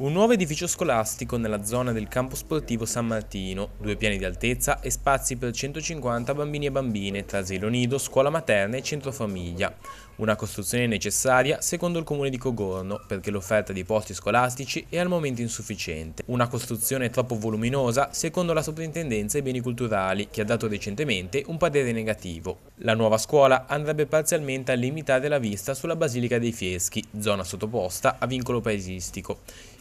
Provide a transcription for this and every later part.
Un nuovo edificio scolastico nella zona del campo sportivo San Martino, due piani di altezza e spazi per 150 bambini e bambine tra asilo nido, scuola materna e centro famiglia. Una costruzione necessaria secondo il comune di Cogorno perché l'offerta di posti scolastici è al momento insufficiente. Una costruzione troppo voluminosa secondo la soprintendenza ai beni culturali che ha dato recentemente un parere negativo. La nuova scuola andrebbe parzialmente a limitare la vista sulla Basilica dei Fieschi, zona sottoposta a vincolo paesistico.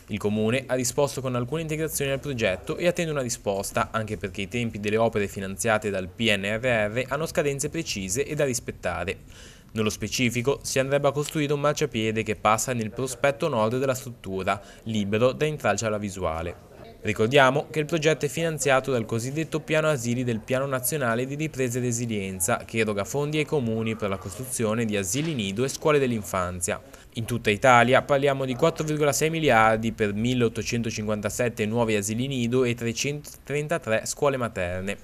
Il Comune ha risposto con alcune integrazioni al progetto e attende una risposta, anche perché i tempi delle opere finanziate dal PNRR hanno scadenze precise e da rispettare. Nello specifico si andrebbe a costruire un marciapiede che passa nel prospetto nord della struttura, libero da intralci alla visuale. Ricordiamo che il progetto è finanziato dal cosiddetto Piano Asili del Piano Nazionale di Ripresa e Resilienza, che eroga fondi ai comuni per la costruzione di asili nido e scuole dell'infanzia. In tutta Italia parliamo di 4,6 miliardi per 1857 nuovi asili nido e 333 scuole materne.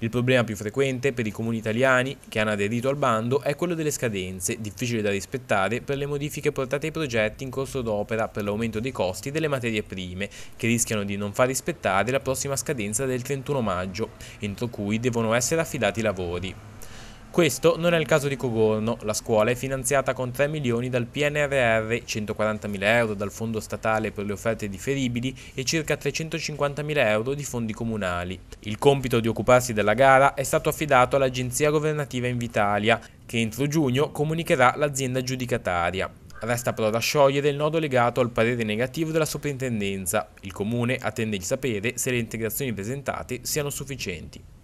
Il problema più frequente per i comuni italiani che hanno aderito al bando è quello delle scadenze, difficili da rispettare per le modifiche portate ai progetti in corso d'opera per l'aumento dei costi delle materie prime, che rischiano di non far rispettare la prossima scadenza del 31 maggio, entro cui devono essere affidati i lavori. Questo non è il caso di Cogorno, la scuola è finanziata con 3 milioni dal PNRR, 140 mila euro dal Fondo Statale per le offerte differibili e circa 350 mila euro di fondi comunali. Il compito di occuparsi della gara è stato affidato all'agenzia governativa Invitalia, che entro giugno comunicherà l'azienda giudicataria. Resta però da sciogliere il nodo legato al parere negativo della soprintendenza. Il comune attende di sapere se le integrazioni presentate siano sufficienti.